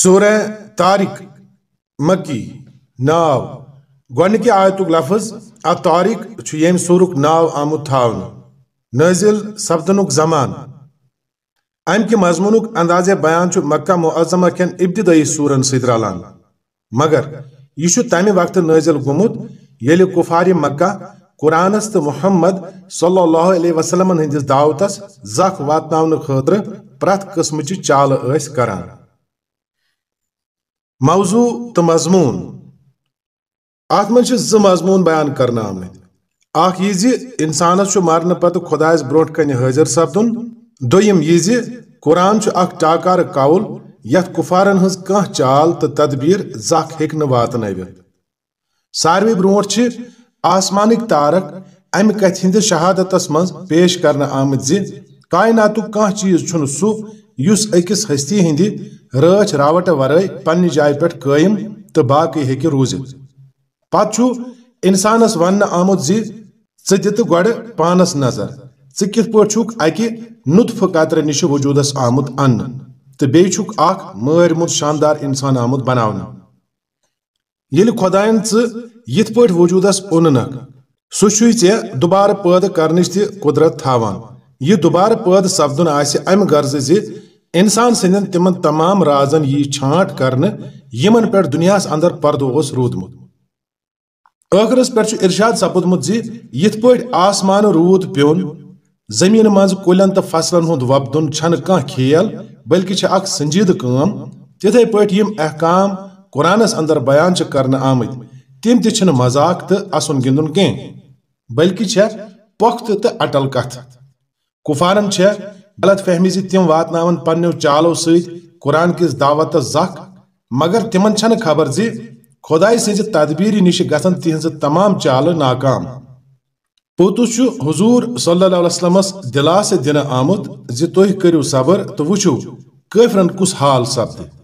सूर तारिक मकी नाव गि आयत लफज अ तारिक यम सूर नाव आमुत थान नजिल सपदन जमान अम मजमून अंदाज बयान मक्का मुआजम कैन इब्तदी सूरन सलान मगर यह तमि वक्त नजिल गुमुत ये कुफार मक्का कुरानस तो मोहम्मद सल्ह वसलम हंदिस दावत जख वात खतर प्रथ कस्म चाल कर मौजू तो मजमून अत मज मजमून बयान कर जि इंसानस मरने पत खुदाय ब्रोट कन हाजिर सपदन दुम यह जि कुरान टाकार कौल यथ कुफारन हज कह चाल तो तदबीर जख हेक वातन सारे ब्रोठ आसमान तारक अम कथि हंदिस शहादत मेश कर आमद जि कह चीज सू युस अकिस हस्ती हिंदी रच रावट वरय पन्नि जाय पे कायम तो बाकी हे रूज पु इंसानस वन आमुत जि दित गोड पानस नजर च कित पुक अकि नुत्फ कतर निश वजूद आमुत अन तो बेुक मर मुद शानदार इंसान आमुत बना ये खुदायन इत पे वजूदस ओननक सह दुबार पैदा करनच तुदरत थावान यह दुबार पद सपदन आम गर्ज ज इंसान सद तम तमाम राजन यी छाट कर यमन पे दुनिया अंदर पर्द रूदमुत आखिरस पे इर्शाद सपुदमुत जिथ प आसमान रूद पे जमीन मज कुल तो फसलन हूं वपदन छह खेल बल्कि संजीद कम तथे पे यम अहकाम कुरानस अंदर बयान कर आमद तम तजाक तो असन गिंदन कह बल्कि पुख्त तो अटल कथ कुफारन गलत फहमी तम वातान पनो चालो सुरान किस दावत जख मगर तिम खबर जि खुदा सज तदबीर नश ग तिज तमाम चाल नाकाम पोतुस हजूर सल्लास दिलास दिन आमुत तुह करू सबर तो वो काफर कुस हाल सपद